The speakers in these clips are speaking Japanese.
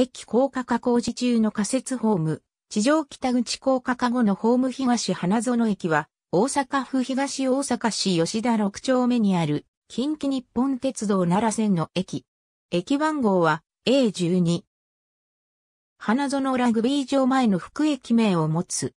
駅高架化工事中の仮設ホーム、地上北口高架化後のホーム東花園駅は、大阪府東大阪市吉田6丁目にある、近畿日本鉄道奈良線の駅。駅番号は A12。花園ラグビー場前の副駅名を持つ。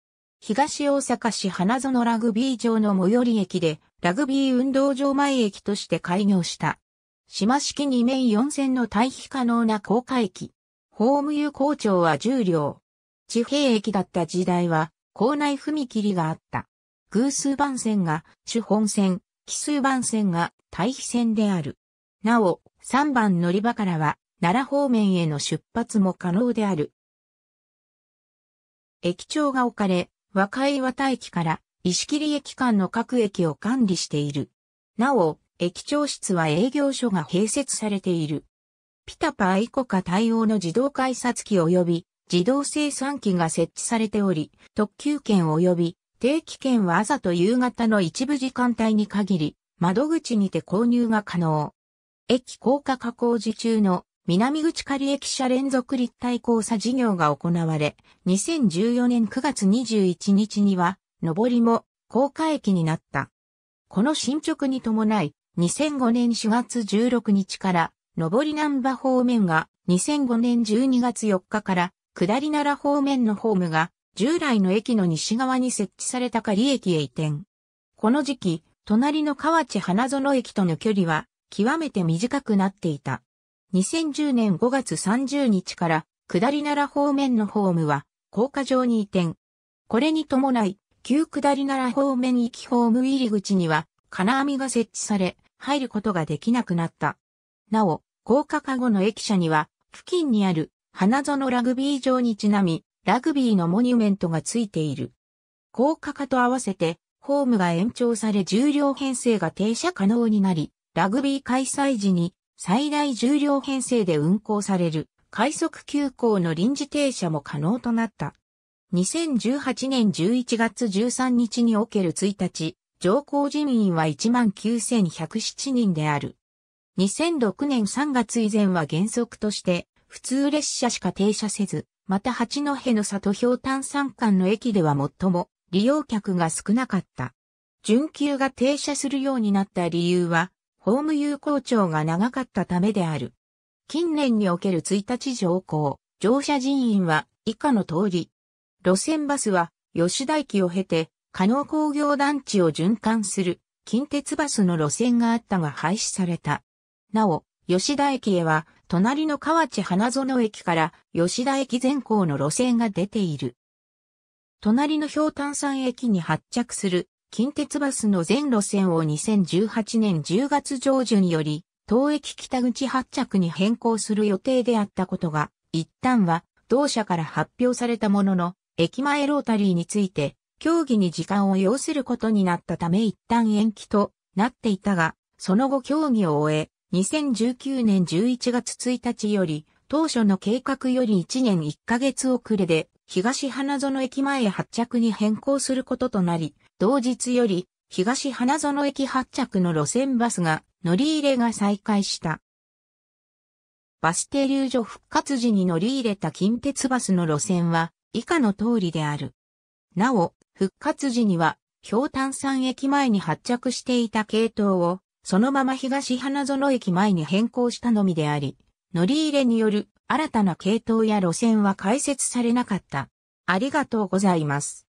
東大阪市花園ラグビー場の最寄り駅で、ラグビー運動場前駅として開業した。島式2面4線の対比可能な高架駅。法務有効庁は10両。地平駅だった時代は、校内踏切があった。偶数番線が主本線、奇数番線が対比線である。なお、3番乗り場からは、奈良方面への出発も可能である。駅長が置かれ、若岩田駅から石切駅間の各駅を管理している。なお、駅長室は営業所が併設されている。ピタパーイコカ対応の自動改札機及び自動生産機が設置されており、特急券及び定期券は朝と夕方の一部時間帯に限り、窓口にて購入が可能。駅高架加工時中の南口仮駅舎連続立体交差事業が行われ、2014年9月21日には、上りも高架駅になった。この進捗に伴い、2005年4月16日から上り南波方面が2005年12月4日から下り奈良方面のホームが従来の駅の西側に設置された仮駅へ移転。この時期、隣の河内花園駅との距離は極めて短くなっていた。2010年5月30日から下り奈良方面のホームは高架上に移転。これに伴い、旧下り奈良方面行きホーム入り口には金網が設置され、入ることができなくなった。なお、高架化後の駅舎には、付近にある花園ラグビー場にちなみ、ラグビーのモニュメントがついている。高架化と合わせて、ホームが延長され重量編成が停車可能になり、ラグビー開催時に最大重量編成で運行される快速急行の臨時停車も可能となった。2018年11月13日における1日、乗降人員は19,107人である。2006年3月以前は原則として普通列車しか停車せず、また八戸の里氷炭山間の駅では最も利用客が少なかった。準急が停車するようになった理由は、ホーム有効長が長かったためである。近年における1日乗降、乗車人員は以下の通り。路線バスは吉田駅を経て、加納工業団地を循環する近鉄バスの路線があったが廃止された。なお、吉田駅へは、隣の河内花園駅から吉田駅前後の路線が出ている。隣の氷炭山駅に発着する近鉄バスの全路線を2018年10月上旬より、当駅北口発着に変更する予定であったことが、一旦は同社から発表されたものの、駅前ロータリーについて、協議に時間を要することになったため一旦延期となっていたが、その後協議を終え、2019年11月1日より、当初の計画より1年1ヶ月遅れで、東花園駅前へ発着に変更することとなり、同日より、東花園駅発着の路線バスが、乗り入れが再開した。バス停留所復活時に乗り入れた近鉄バスの路線は、以下の通りである。なお、復活時には、氷炭山駅前に発着していた系統をそのまま東花園駅前に変更したのみであり、乗り入れによる新たな系統や路線は開設されなかった。ありがとうございます。